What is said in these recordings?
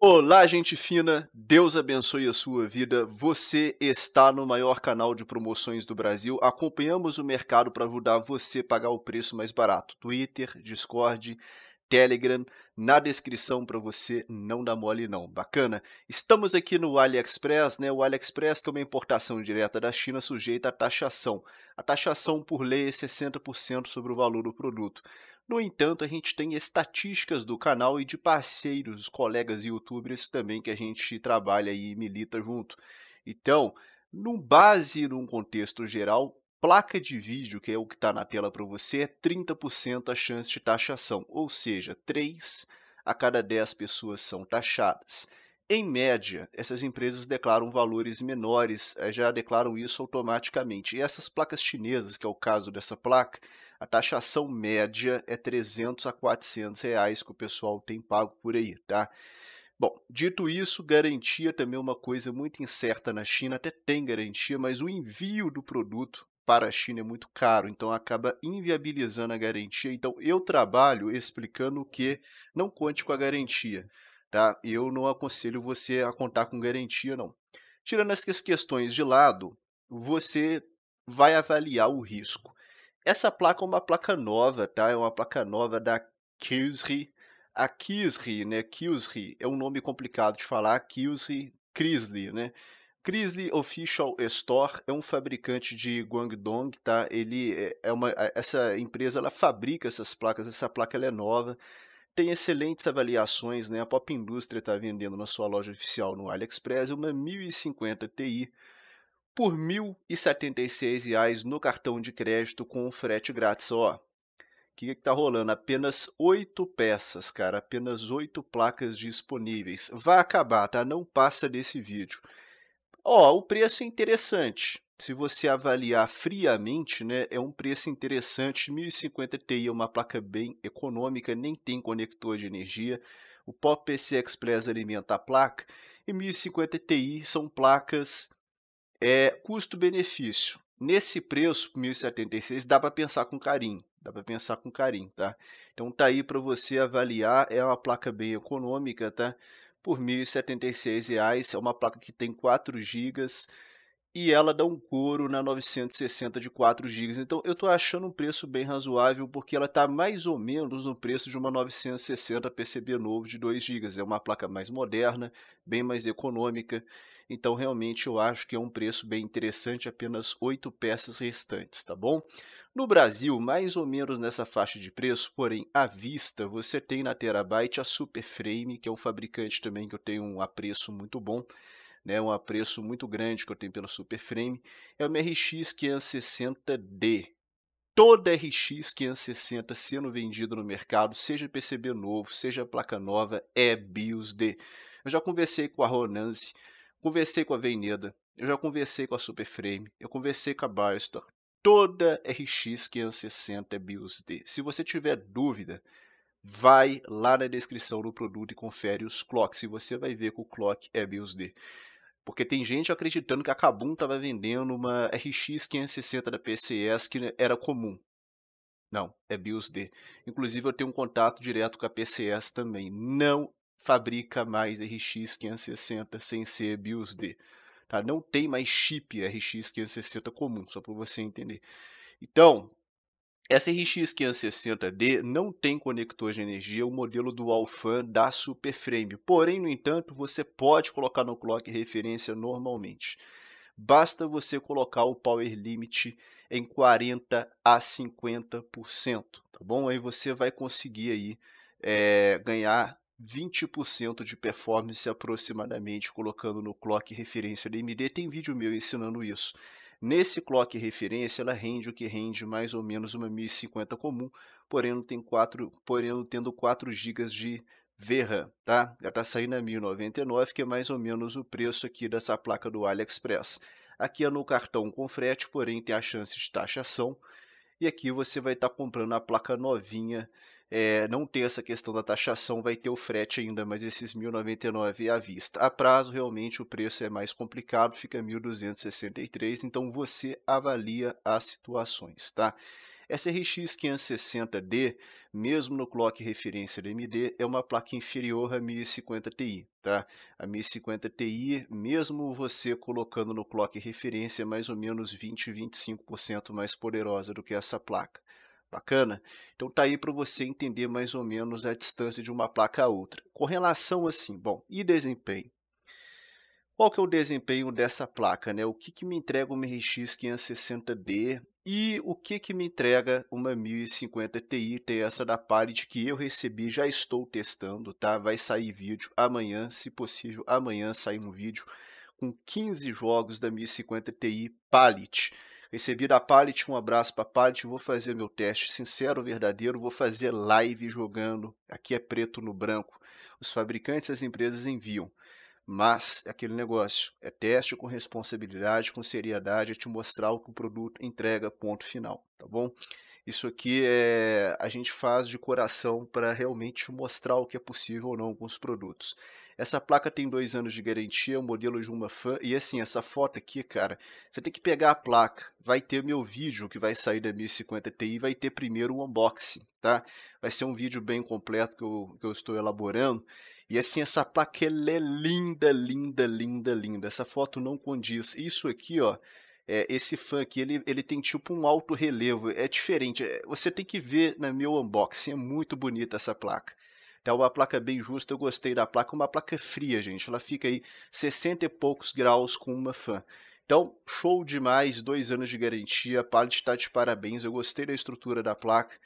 Olá, gente fina! Deus abençoe a sua vida. Você está no maior canal de promoções do Brasil. Acompanhamos o mercado para ajudar você a pagar o preço mais barato. Twitter, Discord, Telegram, na descrição para você não dar mole não. Bacana? Estamos aqui no AliExpress, né? O AliExpress que é uma importação direta da China sujeita à taxação. A taxação por lei é 60% sobre o valor do produto. No entanto, a gente tem estatísticas do canal e de parceiros, colegas youtubers também que a gente trabalha e milita junto. Então, num base, num contexto geral, placa de vídeo, que é o que está na tela para você, é 30% a chance de taxação, ou seja, 3 a cada 10 pessoas são taxadas. Em média, essas empresas declaram valores menores, eh, já declaram isso automaticamente. E essas placas chinesas, que é o caso dessa placa, a taxação média é 300 a 400 reais que o pessoal tem pago por aí, tá? Bom, dito isso, garantia também é uma coisa muito incerta na China, até tem garantia, mas o envio do produto para a China é muito caro, então acaba inviabilizando a garantia. Então eu trabalho explicando que não conte com a garantia, tá? Eu não aconselho você a contar com garantia, não. Tirando essas questões de lado, você vai avaliar o risco. Essa placa é uma placa nova, tá? É uma placa nova da Kisri. A Kisri, né? Kiusri é um nome complicado de falar. Kisri, Crisley, né? Grizzly Official Store é um fabricante de Guangdong, tá? Ele é, é uma é, essa empresa ela fabrica essas placas, essa placa é nova. Tem excelentes avaliações, né? A Pop Indústria está vendendo na sua loja oficial no AliExpress é uma 1050 Ti por R$ 1.076 no cartão de crédito com frete grátis. Ó, o que está rolando? Apenas oito peças, cara, apenas oito placas disponíveis. Vai acabar, tá? Não passa desse vídeo. Ó, o preço é interessante. Se você avaliar friamente, né, é um preço interessante. 1050 Ti é uma placa bem econômica, nem tem conector de energia. O Pop PC Express alimenta a placa e 1050 Ti são placas é, Custo-benefício. Nesse preço, 1076, dá para pensar com carinho. Dá para pensar com carinho, tá? Então tá aí para você avaliar. É uma placa bem econômica, tá? Por 1076 reais é uma placa que tem 4 GB e ela dá um couro na 960 de 4 GB. Então eu estou achando um preço bem razoável porque ela está mais ou menos no preço de uma 960 PCB novo de 2 GB. É uma placa mais moderna, bem mais econômica. Então, realmente, eu acho que é um preço bem interessante, apenas 8 peças restantes, tá bom? No Brasil, mais ou menos nessa faixa de preço, porém à vista, você tem na Terabyte a Superframe, que é um fabricante também que eu tenho um apreço muito bom né, um apreço muito grande que eu tenho pela Superframe, é uma RX 560D. Toda RX 560 sendo vendida no mercado, seja PCB novo, seja placa nova, é BIOS D. Eu já conversei com a Ronance Conversei com a Veneda, eu já conversei com a Superframe, eu conversei com a Biostar. Toda RX 560 é BIOS-D. Se você tiver dúvida, vai lá na descrição do produto e confere os clocks. E você vai ver que o clock é BIOS-D. Porque tem gente acreditando que a Kabum estava vendendo uma RX 560 da PCS que era comum. Não, é BIOS-D. Inclusive eu tenho um contato direto com a PCS também. Não fabrica mais RX 560 sem ser BIOS D. Tá? Não tem mais chip RX 560 comum, só para você entender. Então, essa RX 560D não tem conector de energia, o modelo dual fan da Superframe. Porém, no entanto, você pode colocar no clock referência normalmente. Basta você colocar o power limit em 40 a 50%, tá bom? Aí você vai conseguir aí é, ganhar 20% de performance aproximadamente, colocando no clock referência da AMD. Tem vídeo meu ensinando isso. Nesse clock referência, ela rende o que rende mais ou menos uma 1050 comum, porém tem 4, porém tendo 4 GB de VRAM, tá? Já está saindo a 1099, que é mais ou menos o preço aqui dessa placa do AliExpress. Aqui é no cartão com frete, porém tem a chance de taxação. E aqui você vai estar tá comprando a placa novinha é, não ter essa questão da taxação, vai ter o frete ainda, mas esses 1.099 à vista. A prazo, realmente, o preço é mais complicado, fica 1.263, então você avalia as situações, tá? Essa RX 560D, mesmo no clock referência do MD, é uma placa inferior à 1050 Ti. Tá? A 1050 Ti, mesmo você colocando no clock referência, é mais ou menos 20, 25% mais poderosa do que essa placa. Bacana? Então tá aí para você entender mais ou menos a distância de uma placa a outra. Com relação assim, bom, e desempenho? Qual que é o desempenho dessa placa? Né? O que, que me entrega uma RX 560D e o que, que me entrega uma 1050 Ti? Tem essa da Parity que eu recebi, já estou testando, tá? Vai sair vídeo amanhã, se possível, amanhã sair um vídeo com 15 jogos da 1050 Ti Palette. Recebi da Pallet um abraço para a Pallet. Vou fazer meu teste sincero, verdadeiro. Vou fazer live jogando. Aqui é preto no branco. Os fabricantes e as empresas enviam. Mas aquele negócio é teste com responsabilidade, com seriedade, é te mostrar o que o produto entrega, ponto final, tá bom? Isso aqui é a gente faz de coração para realmente mostrar o que é possível ou não com os produtos. Essa placa tem dois anos de garantia, o modelo de uma fã. E assim, essa foto aqui, cara, você tem que pegar a placa. Vai ter meu vídeo que vai sair da 1050 Ti, vai ter primeiro o unboxing, tá? Vai ser um vídeo bem completo que eu, que eu estou elaborando. E assim, essa placa é linda, linda, linda, linda. Essa foto não condiz. Isso aqui, ó, é, esse funk ele, ele tem tipo um alto relevo, é diferente. É, você tem que ver no né, meu unboxing, é muito bonita essa placa. É uma placa bem justa, eu gostei da placa, é uma placa fria, gente. Ela fica aí 60 e poucos graus com uma fan. Então, show demais, dois anos de garantia, a Pallet está de parabéns, eu gostei da estrutura da placa.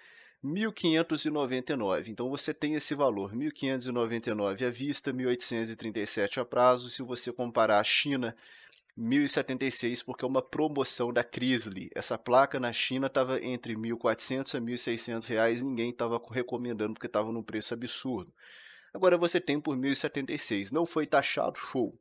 1.599. Então você tem esse valor, 1.599 à vista, 1.837 a prazo. Se você comparar a China, 1076 porque é uma promoção da Crisley. Essa placa na China estava entre 1.400 a 1.600 reais, ninguém estava recomendando porque estava num preço absurdo. Agora você tem por 1.076, não foi taxado, show.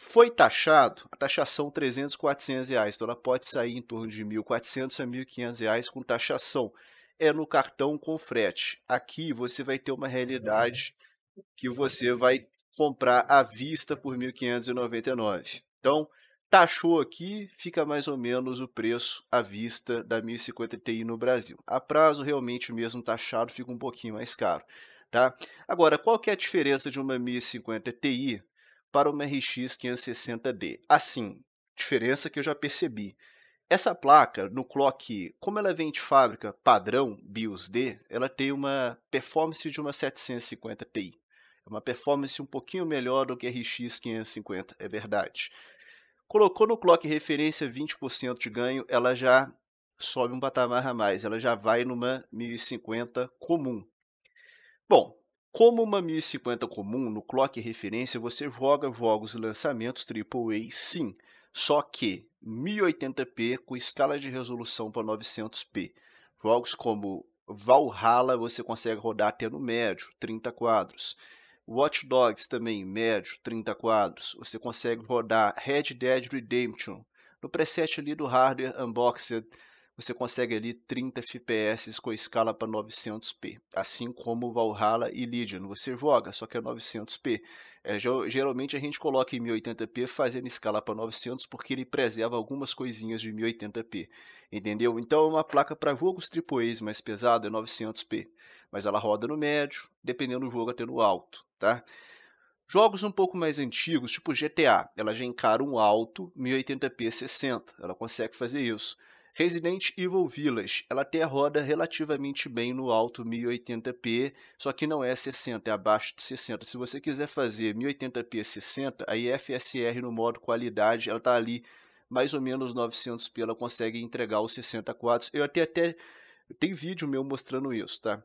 Foi taxado, a taxação 300, 400 reais, então ela pode sair em torno de 1.400 a 1.500 reais com taxação. É no cartão com frete. Aqui você vai ter uma realidade que você vai comprar à vista por 1.599. Então, Taxou aqui, fica mais ou menos o preço à vista da 1050 Ti no Brasil. A prazo, realmente, mesmo taxado, fica um pouquinho mais caro. Tá? Agora, qual que é a diferença de uma 1050 Ti para uma RX 560D? Assim, diferença que eu já percebi. Essa placa no clock, como ela vem de fábrica padrão BIOS-D, ela tem uma performance de uma 750 Ti. É uma performance um pouquinho melhor do que a RX 550, é verdade. Colocou no clock referência 20% de ganho, ela já sobe um patamar a mais, ela já vai numa 1050 comum. Bom, como uma 1050 comum, no clock referência você joga jogos e lançamentos AAA sim, só que 1080p com escala de resolução para 900p. Jogos como Valhalla você consegue rodar até no médio, 30 quadros. Watch Dogs também, médio, 30 quadros. Você consegue rodar Red Dead Redemption. No preset ali do Hardware Unboxed, você consegue ali 30 FPS com a escala para 900p, assim como Valhalla e Legion. Você joga, só que é 900p. É, geralmente a gente coloca em 1080p fazendo escala para 900 porque ele preserva algumas coisinhas de 1080p, entendeu? Então é uma placa para jogos AAA mais pesado é 900p, mas ela roda no médio, dependendo do jogo até no alto tá? Jogos um pouco mais antigos, tipo GTA, ela já encara um alto 1080p 60, ela consegue fazer isso. Resident Evil Village, ela até roda relativamente bem no alto 1080p, só que não é 60, é abaixo de 60. Se você quiser fazer 1080p 60, a FSR no modo qualidade, ela está ali mais ou menos 900p, ela consegue entregar os 60 quadros. Eu até, até tem vídeo meu mostrando isso, tá?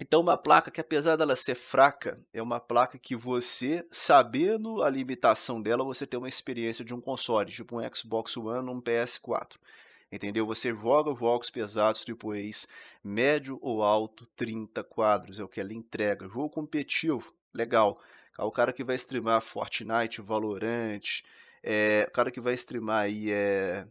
Então, uma placa que, apesar dela ser fraca, é uma placa que você, sabendo a limitação dela, você tem uma experiência de um console, tipo um Xbox One, um PS4. Entendeu? Você joga jogos pesados, tipo AAAs, médio ou alto, 30 quadros, é o que ela entrega. Jogo competitivo, legal. Ah, o cara que vai streamar Fortnite, Valorant, é, o cara que vai streamar aí é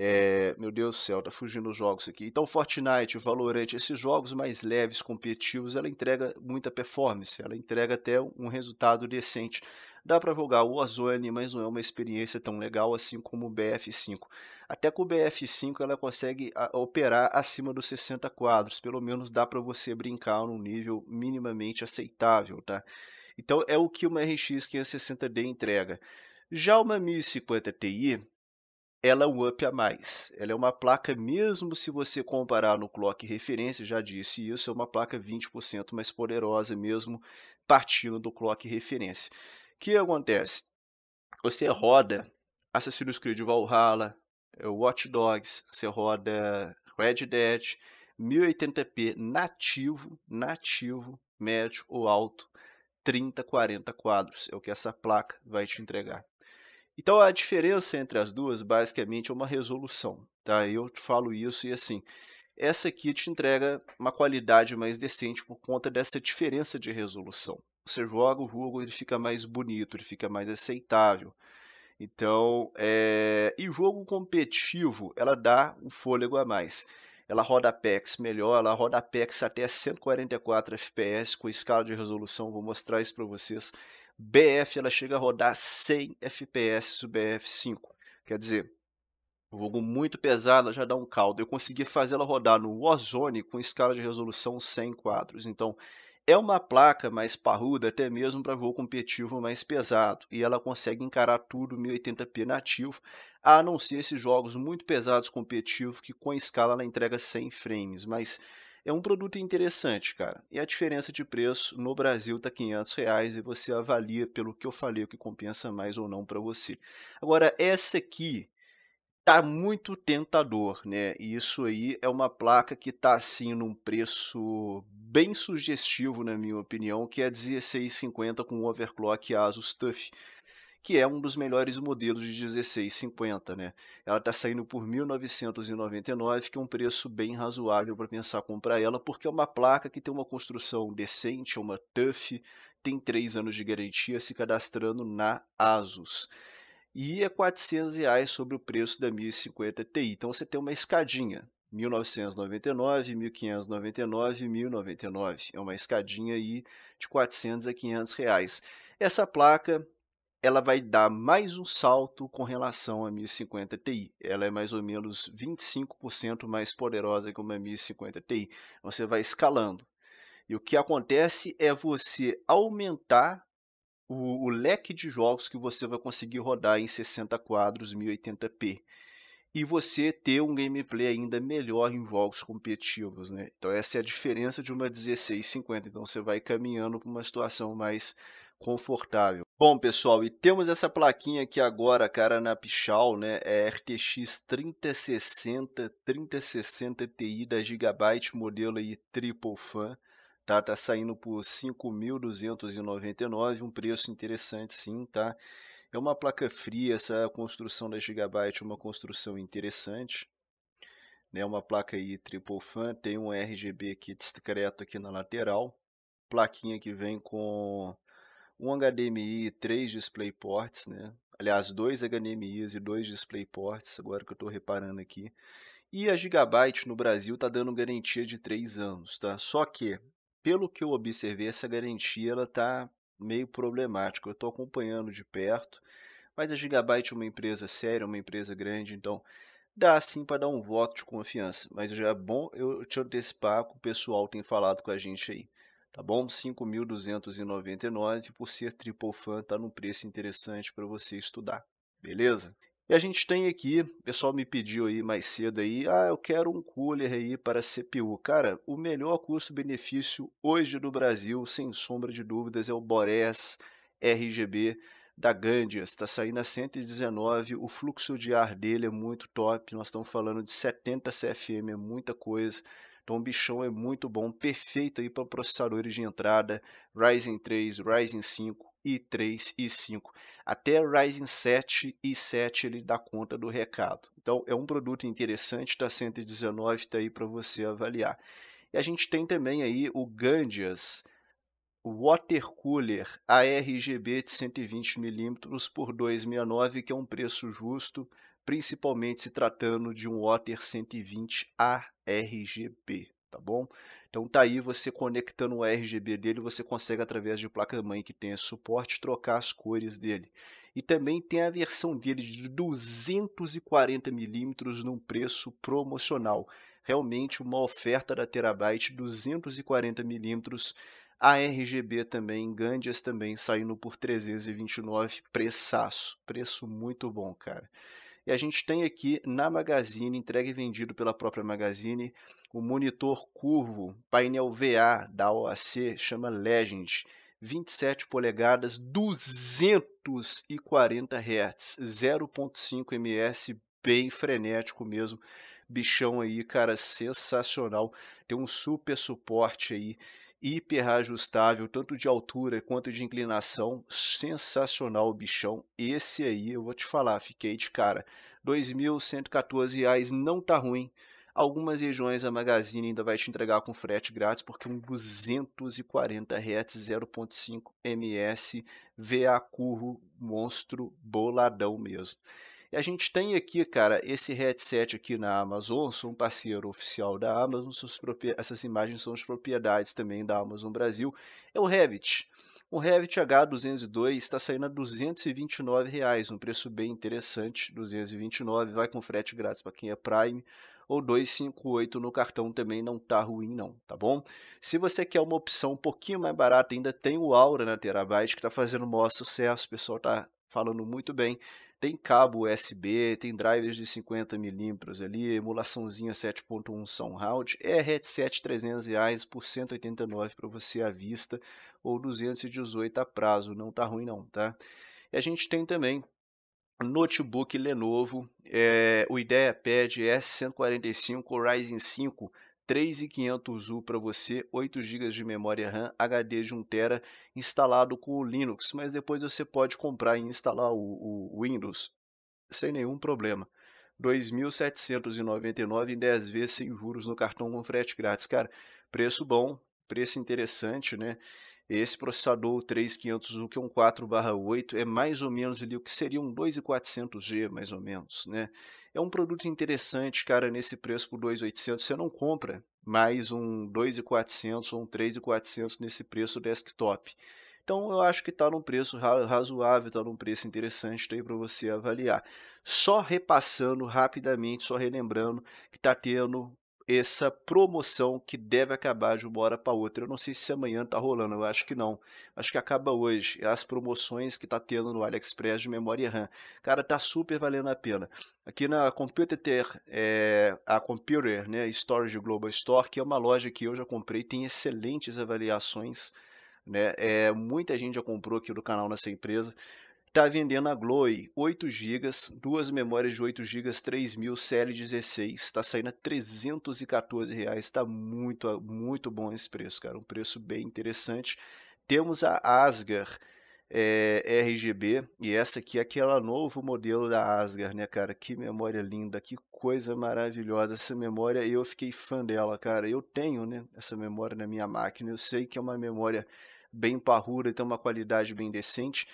é, meu Deus do céu, tá fugindo os jogos aqui. Então, Fortnite, Valorant, esses jogos mais leves, competitivos, ela entrega muita performance, ela entrega até um resultado decente. Dá para jogar o Warzone, mas não é uma experiência tão legal assim como o BF5. Até com o BF5 ela consegue ah, operar acima dos 60 quadros, pelo menos dá para você brincar num nível minimamente aceitável, tá? Então é o que uma RX 560D entrega. Já uma 1050 Ti, ela é um up a mais. Ela é uma placa, mesmo se você comparar no clock referência, já disse isso, é uma placa 20% mais poderosa, mesmo partindo do clock referência. O que acontece? Você roda Assassin's Creed Valhalla, é, Watch Dogs, você roda Red Dead, 1080p nativo, nativo, médio ou alto, 30, 40 quadros. É o que essa placa vai te entregar. Então a diferença entre as duas basicamente é uma resolução, tá? Eu falo isso e assim, essa aqui te entrega uma qualidade mais decente por conta dessa diferença de resolução. Você joga o jogo, ele fica mais bonito, ele fica mais aceitável. Então, é... e jogo competitivo, ela dá um fôlego a mais. Ela roda PEX melhor, ela roda PEX até 144 FPS com escala de resolução, vou mostrar isso para vocês BF ela chega a rodar 100 FPS o BF5. Quer dizer, um jogo muito pesado, ela já dá um caldo. Eu consegui fazê-la rodar no Warzone com escala de resolução 100 quadros. Então, é uma placa mais parruda, até mesmo para jogo competitivo mais pesado, e ela consegue encarar tudo 1080p nativo, a não ser esses jogos muito pesados competitivos que com a escala ela entrega 100 frames, mas é um produto interessante, cara. E a diferença de preço no Brasil tá 500 reais e você avalia pelo que eu falei o que compensa mais ou não para você. Agora essa aqui tá muito tentador, né? E isso aí é uma placa que tá assim num preço bem sugestivo na minha opinião, que é 16,50 com overclock Asus TUF que é um dos melhores modelos de 16,50, né? Ela está saindo por 1.999, que é um preço bem razoável para pensar comprar ela, porque é uma placa que tem uma construção decente, é uma TUF, tem 3 anos de garantia, se cadastrando na ASUS e é 400 reais sobre o preço da 1050 Ti. Então você tem uma escadinha. 1999, 1599, 1099. É uma escadinha aí de 400 a 500 reais. Essa placa ela vai dar mais um salto com relação a 1050 Ti. Ela é mais ou menos 25% mais poderosa que uma 1050 Ti. Você vai escalando. E o que acontece é você aumentar o, o leque de jogos que você vai conseguir rodar em 60 quadros 1080p e você ter um gameplay ainda melhor em jogos competitivos, né? Então essa é a diferença de uma 1650. Então você vai caminhando para uma situação mais confortável. Bom, pessoal, e temos essa plaquinha aqui agora, cara, na Pichal, né? É RTX 3060, 3060 Ti da Gigabyte, modelo aí triple fan. Tá, tá saindo por 5.299, um preço interessante sim, tá? É uma placa fria, essa construção da Gigabyte é uma construção interessante. Né? Uma placa aí triple fan, tem um RGB aqui discreto aqui na lateral. Plaquinha que vem com um HDMI e três DisplayPorts, né? Aliás, dois HDMIs e dois DisplayPorts, agora que eu estou reparando aqui. E a Gigabyte no Brasil está dando garantia de 3 anos, tá? Só que, pelo que eu observei, essa garantia ela está meio problemática. Eu estou acompanhando de perto, mas a Gigabyte é uma empresa séria, uma empresa grande, então dá sim para dar um voto de confiança. Mas já é bom eu te antecipar que o pessoal tem falado com a gente aí tá bom? 5.299 por ser triple fan, tá num preço interessante para você estudar, beleza? E a gente tem aqui, o pessoal me pediu aí mais cedo aí, ah, eu quero um cooler aí para CPU. Cara, o melhor custo-benefício hoje no Brasil, sem sombra de dúvidas, é o Borés RGB da Gandias, está saindo a 119, o fluxo de ar dele é muito top, nós estamos falando de 70 CFM, é muita coisa, então o bichão é muito bom, perfeito aí para processadores de entrada Ryzen 3, Ryzen 5, i3, e 5 até Ryzen 7 e 7 ele dá conta do recado. Então é um produto interessante, está 119, está aí para você avaliar. E a gente tem também aí o Gandias Water Cooler ARGB de 120 mm por 269, que é um preço justo principalmente se tratando de um Water 120 ARGB, tá bom? Então tá aí você conectando o RGB dele, você consegue através de placa-mãe que tem suporte trocar as cores dele. E também tem a versão dele de 240 mm num preço promocional. Realmente uma oferta da Terabyte 240 mm ARGB também, Gandias também saindo por 329, pressaço, preço muito bom, cara. E a gente tem aqui na Magazine, entregue e vendido pela própria Magazine, o monitor curvo, painel VA da OAC, chama Legend. 27 polegadas, 240 Hz, 0.5 ms, bem frenético mesmo. Bichão aí, cara, sensacional. Tem um super suporte aí hiper ajustável, tanto de altura quanto de inclinação, sensacional bichão. Esse aí, eu vou te falar, fiquei de cara. R$ 2.114 não tá ruim. Algumas regiões a Magazine ainda vai te entregar com frete grátis, porque um 240 Hz 0.5 ms VA curvo, monstro boladão mesmo. E a gente tem aqui, cara, esse headset aqui na Amazon, sou um parceiro oficial da Amazon, essas imagens são as propriedades também da Amazon Brasil, é o Revit. O Revit H202 está saindo a R$ 229, reais, um preço bem interessante, 229, vai com frete grátis para quem é Prime, ou 258 no cartão também não tá ruim não, tá bom? Se você quer uma opção um pouquinho mais barata, ainda tem o Aura na Terabyte que está fazendo o maior sucesso, o pessoal tá falando muito bem. Tem cabo USB, tem drivers de 50mm ali, emulaçãozinha 7.1 Soundhound. É headset 300 reais por 189 para você à vista ou 218 a prazo. Não tá ruim não, tá? E a gente tem também notebook Lenovo, é, o IdeaPad S145 Ryzen 5 3500U para você, 8 GB de memória RAM, HD de 1TB instalado com o Linux, mas depois você pode comprar e instalar o, o Windows sem nenhum problema. 2.799 em 10 vezes sem juros no cartão com frete grátis. Cara, preço bom, preço interessante, né? Esse processador 3500U, que é um 4/8, é mais ou menos ali o que seria um 2400G, mais ou menos, né? É um produto interessante, cara, nesse preço por 2800, você não compra mais um 2400 ou um 3400 nesse preço desktop. Então eu acho que está num preço razoável, está num preço interessante tá para você avaliar. Só repassando rapidamente, só relembrando que está tendo essa promoção que deve acabar de uma hora para outra. Eu não sei se amanhã tá rolando, eu acho que não. Acho que acaba hoje. As promoções que tá tendo no AliExpress de memória RAM. Cara, tá super valendo a pena. Aqui na Computer, é, a Computer, né, Storage Global Store, que é uma loja que eu já comprei, tem excelentes avaliações. Né? É, muita gente já comprou aqui do canal nessa empresa está vendendo a Glowy 8 GB, duas memórias de 8 GB, 3000 CL16, está saindo a 314 reais, está muito, muito bom esse preço, cara, um preço bem interessante. Temos a Asgar é, RGB, e essa aqui é aquela novo modelo da Asgar, né, cara, que memória linda, que coisa maravilhosa, essa memória, eu fiquei fã dela, cara, eu tenho, né, essa memória na minha máquina, eu sei que é uma memória bem parruda, tem uma qualidade bem decente,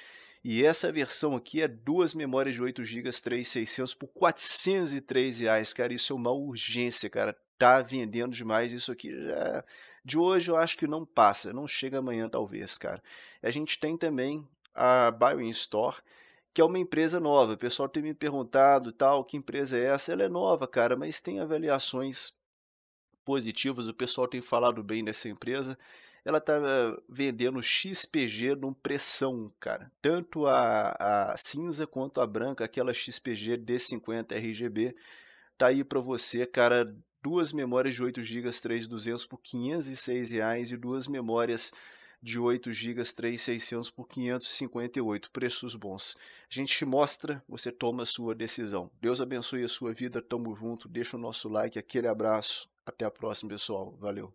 e essa versão aqui é duas memórias de 8 GB 3600 por 403 reais, cara. Isso é uma urgência, cara. Tá vendendo demais isso aqui. Já... De hoje eu acho que não passa, não chega amanhã talvez, cara. A gente tem também a BioInStore Store, que é uma empresa nova. O pessoal tem me perguntado tal, que empresa é essa? Ela é nova, cara, mas tem avaliações positivas. O pessoal tem falado bem dessa empresa ela tá eh, vendendo XPG num pressão, cara. Tanto a, a cinza quanto a branca, aquela XPG D50 RGB. Tá aí para você, cara, duas memórias de 8 GB 3200 por 506 reais e duas memórias de 8 GB 3600 por 558, preços bons. A gente te mostra, você toma a sua decisão. Deus abençoe a sua vida, tamo junto, deixa o nosso like, aquele abraço. Até a próxima, pessoal. Valeu.